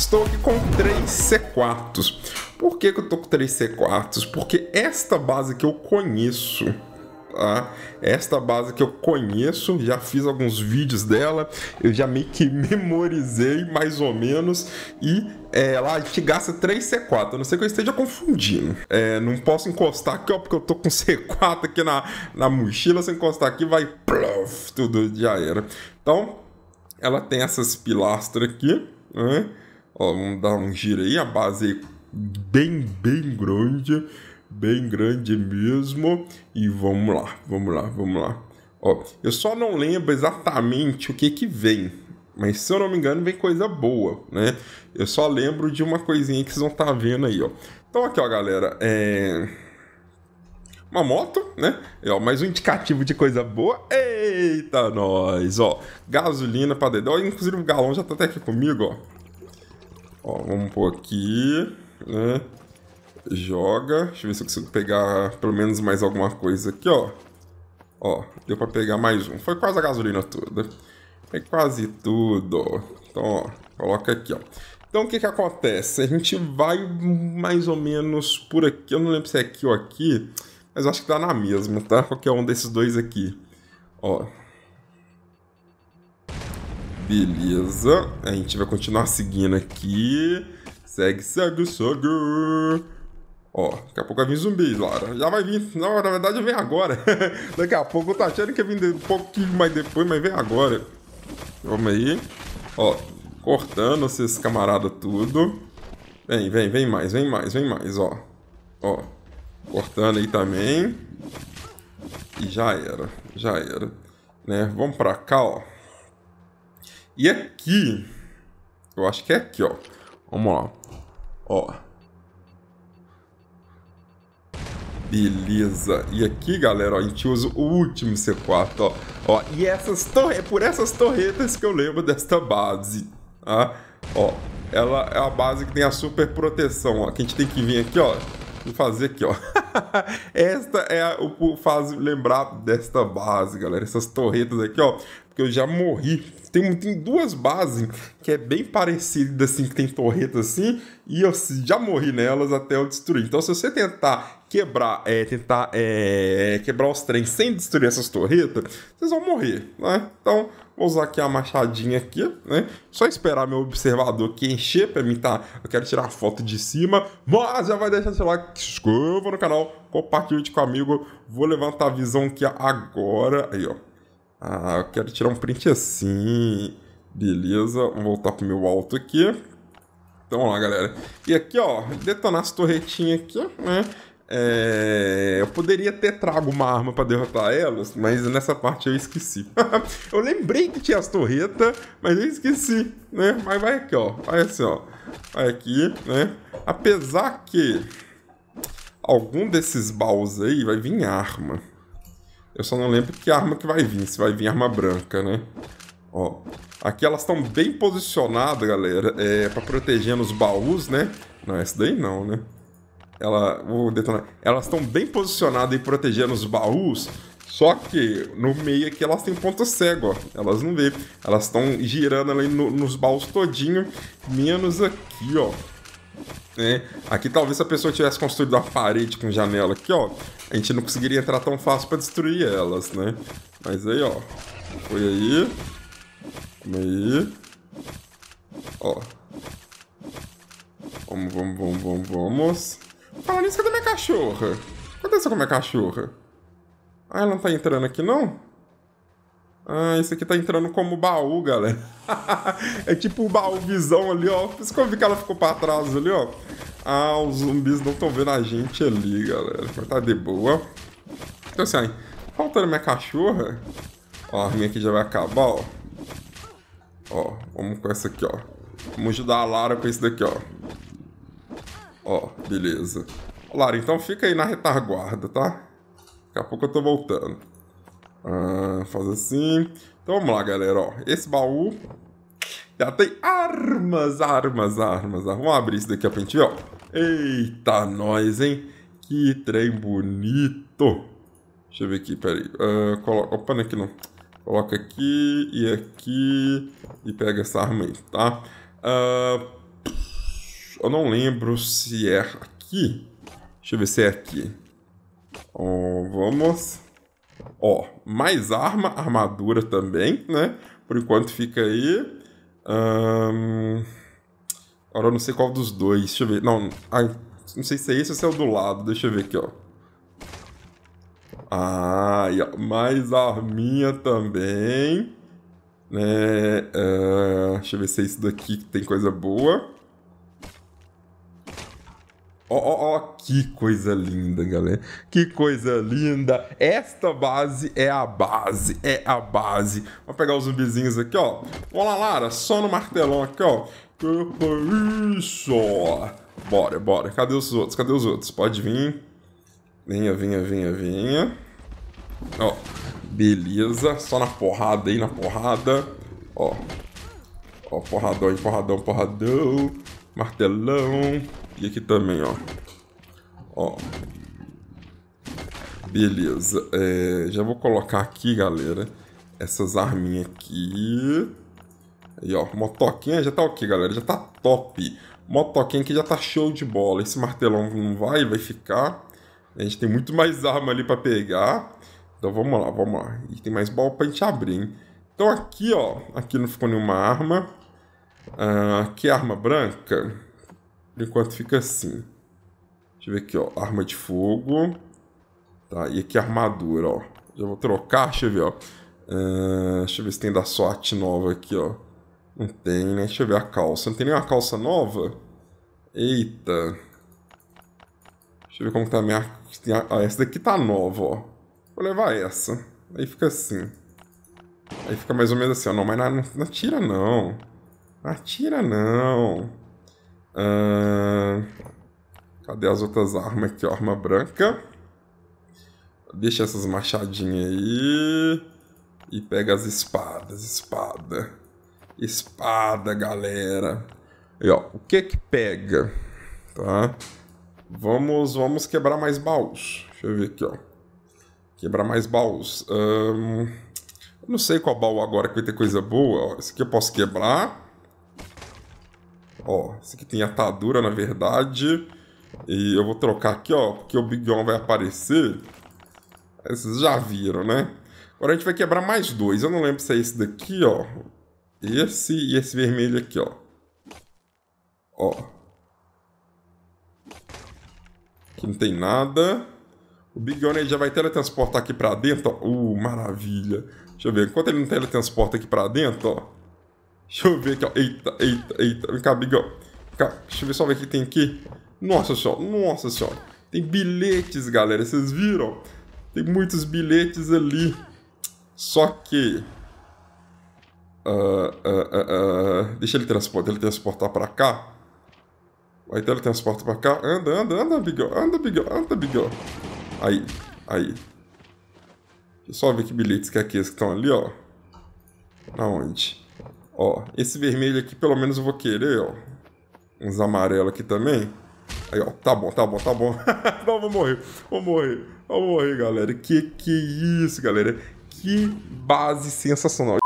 Estou aqui com 3 C4. Por que, que eu tô com 3 C4? Porque esta base que eu conheço Tá? Esta base que eu conheço, já fiz alguns vídeos dela, eu já meio que memorizei mais ou menos e é, ela te gasta 3 C4, a não ser que eu esteja confundindo. É, não posso encostar aqui, ó, porque eu tô com C4 aqui na, na mochila, se encostar aqui vai tudo já era. Então, ela tem essas pilastras aqui, né? Ó, vamos dar um giro aí, a base bem, bem grande, bem grande mesmo. E vamos lá, vamos lá, vamos lá. Ó, eu só não lembro exatamente o que que vem, mas se eu não me engano vem coisa boa, né? Eu só lembro de uma coisinha que vocês vão estar tá vendo aí, ó. Então aqui, ó, galera, é uma moto, né? E, é, ó, mais um indicativo de coisa boa. Eita, nós, ó. Gasolina para ó Inclusive o galão já tá até aqui comigo, ó. Ó, vamos pôr aqui, né? Joga. Deixa eu ver se eu consigo pegar pelo menos mais alguma coisa aqui, ó. Ó, deu pra pegar mais um. Foi quase a gasolina toda. É quase tudo. Então, ó, coloca aqui, ó. Então, o que que acontece? A gente vai mais ou menos por aqui. Eu não lembro se é aqui ou aqui, mas acho que dá tá na mesma, tá? Qualquer um desses dois aqui. Ó, Beleza. A gente vai continuar seguindo aqui. Segue, segue, segue. Ó, daqui a pouco vai vir zumbi, Lara. Já vai vir. Não, na verdade vem agora. daqui a pouco eu tô achando que ia vir um pouquinho mais depois, mas vem agora. Vamos aí. Ó, cortando esses camaradas tudo. Vem, vem, vem mais, vem mais, vem mais, ó. Ó, cortando aí também. E já era, já era. Né? Vamos pra cá, ó. E aqui, eu acho que é aqui, ó. Vamos lá. Ó. Beleza. E aqui, galera, ó, a gente usa o último C4, ó. ó e essas torretas, é por essas torretas que eu lembro desta base, tá? Ó, ela é a base que tem a super proteção, ó. Que a gente tem que vir aqui, ó, e fazer aqui, ó. Esta é a, o faz lembrar desta base, galera. Essas torretas aqui, ó. Porque eu já morri. Tem, tem duas bases que é bem parecida, assim, que tem torreta assim. E eu já morri nelas até eu destruir. Então, se você tentar quebrar, é, tentar é, quebrar os trens sem destruir essas torretas, vocês vão morrer, né? Então, Vou usar aqui a machadinha aqui, né? Só esperar meu observador aqui encher pra mim, tá? Eu quero tirar a foto de cima. Mas já vai deixar seu like, se inscreva no canal, compartilhe com o amigo. Vou levantar a visão aqui agora. Aí, ó. Ah, eu quero tirar um print assim. Beleza, vou voltar pro meu alto aqui. Então, vamos lá, galera. E aqui, ó, detonar essa torretinha aqui, né? É, eu poderia ter trago uma arma para derrotar elas, mas nessa parte eu esqueci. eu lembrei que tinha as torretas, mas eu esqueci, né? Mas vai aqui, ó. Vai assim, ó. Vai aqui, né? Apesar que algum desses baús aí vai vir arma. Eu só não lembro que arma que vai vir, se vai vir arma branca, né? Ó. Aqui elas estão bem posicionadas, galera, é, para proteger nos baús, né? Não, essa daí não, né? ela, vou detonar, elas estão bem posicionadas e protegendo os baús, só que no meio aqui elas têm ponto cego, ó. Elas não vê. Elas estão girando ali no, nos baús todinho, menos aqui, ó. É, aqui talvez se a pessoa tivesse construído uma parede com janela aqui, ó, a gente não conseguiria entrar tão fácil para destruir elas, né? Mas aí, ó, foi aí, aí, ó, vamos, vamos, vamos, vamos, vamos. Fala nisso, cadê minha cachorra? Cadê essa minha cachorra? Ah, ela não tá entrando aqui, não? Ah, isso aqui tá entrando como baú, galera. é tipo um baú visão ali, ó. Por isso que eu vi que ela ficou pra trás ali, ó. Ah, os zumbis não estão vendo a gente ali, galera. Mas tá de boa. Então assim, aí, faltando minha cachorra. Ó, a minha aqui já vai acabar, ó. Ó, vamos com essa aqui, ó. Vamos ajudar a Lara com isso daqui, ó. Ó, beleza. Lara, então fica aí na retaguarda, tá? Daqui a pouco eu tô voltando. Ah, faz assim. Então vamos lá, galera, ó. Esse baú já tem armas, armas, armas. Vamos abrir isso daqui a pra gente ó. Eita, nós, hein? Que trem bonito. Deixa eu ver aqui, peraí. Uh, coloca... Opa, não é aqui não. Coloca aqui e aqui e pega essa arma aí, tá? Uh, eu não lembro se é aqui. Deixa eu ver se é aqui. Oh, vamos. Ó, oh, mais arma, armadura também, né? Por enquanto fica aí. Um... Agora eu não sei qual dos dois. Deixa eu ver. Não, ai, não sei se é esse ou se é o do lado. Deixa eu ver aqui, ó. Ah, ó, mais arminha também. Né? Uh, deixa eu ver se é isso daqui que tem coisa boa. Ó, ó, ó, que coisa linda, galera. Que coisa linda. Esta base é a base, é a base. Vou pegar os zumbizinhos aqui, ó. Olá, lá, Lara, só no martelão aqui, ó. Isso! Bora, bora. Cadê os outros? Cadê os outros? Pode vir. Vinha, vinha, vinha, vinha. Ó, beleza. Só na porrada aí, na porrada. Ó. Ó, porradão, porradão, porradão. Martelão. E aqui também, ó. Ó. Beleza. É, já vou colocar aqui, galera, essas arminhas aqui. Aí, ó. Motoquinha já tá ok, galera. Já tá top. Motoquinha aqui já tá show de bola. Esse martelão não vai, vai ficar. A gente tem muito mais arma ali pra pegar. Então vamos lá, vamos lá. E tem mais baú pra gente abrir, hein? Então aqui, ó. Aqui não ficou nenhuma arma. Ah, aqui é arma branca. Por enquanto fica assim. Deixa eu ver aqui, ó. Arma de fogo. Tá, e aqui armadura, ó. Já vou trocar, deixa eu ver, ó. Uh, deixa eu ver se tem da SWAT nova aqui, ó. Não tem, né? Deixa eu ver a calça. Não tem nenhuma calça nova? Eita. Deixa eu ver como tá a minha... Ah, essa daqui tá nova, ó. Vou levar essa. Aí fica assim. Aí fica mais ou menos assim, ó. Não, mas não, não tira, não. Atira não. Ah, cadê as outras armas aqui? Ó, arma branca. Deixa essas machadinhas aí. E pega as espadas. Espada. Espada, galera. E ó, o que que pega? Tá? Vamos, vamos quebrar mais baús. Deixa eu ver aqui, ó. Quebrar mais baús. Hum, não sei qual baú agora que vai ter coisa boa. Ó, esse aqui eu posso quebrar ó, esse aqui tem atadura, na verdade. E eu vou trocar aqui, ó, porque o Big John vai aparecer. É, vocês já viram, né? Agora a gente vai quebrar mais dois. Eu não lembro se é esse daqui, ó. Esse e esse vermelho aqui, ó. Ó. Aqui não tem nada. O Big One já vai teletransportar aqui pra dentro, ó. Uh, maravilha. Deixa eu ver. Enquanto ele não teletransporta aqui pra dentro, ó. Deixa eu ver aqui, ó. Eita, eita, eita. Vem cá, amigão. Vem cá. Deixa eu ver só ver o é que tem aqui. Nossa senhora, nossa senhora. Tem bilhetes, galera. Vocês viram? Tem muitos bilhetes ali. Só que... Uh, uh, uh, deixa ele transportar, ele transportar pra cá. vai ter ele transportar pra cá. Anda, anda, anda, bigão. Anda, bigão, anda, bigão. Aí, aí. Deixa eu só ver que bilhetes que é aqueles é que estão ali, ó. Aonde? Ó, esse vermelho aqui pelo menos eu vou querer, ó. Uns amarelos aqui também. Aí, ó, tá bom, tá bom, tá bom. Não, vou morrer, vou morrer, vou morrer, galera. Que que isso, galera. Que base sensacional.